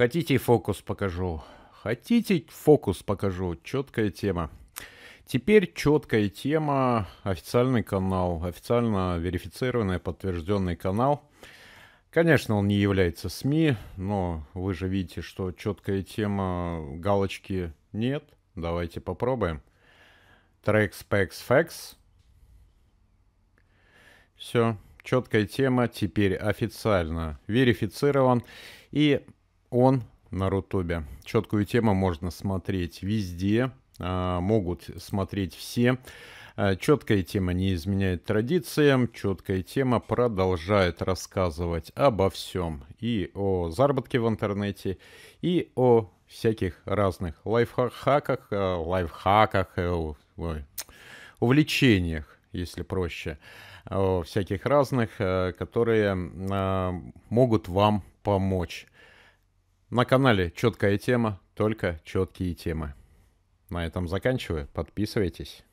Хотите, фокус покажу. Хотите, фокус покажу. Четкая тема. Теперь четкая тема, официальный канал, официально верифицированный, подтвержденный канал. Конечно, он не является СМИ, но вы же видите, что четкая тема, галочки нет. Давайте попробуем. Трек Specs Facts. Все, четкая тема теперь официально верифицирован. И он на Рутубе. Четкую тему можно смотреть везде, а, могут смотреть все. А, четкая тема не изменяет традициям, четкая тема продолжает рассказывать обо всем. И о заработке в интернете, и о всяких разных лайфхаках, а, лайфхаках, э, увлечениях, если проще, всяких разных, э, которые могут вам помочь. На канале четкая тема, только четкие темы. На этом заканчиваю. Подписывайтесь.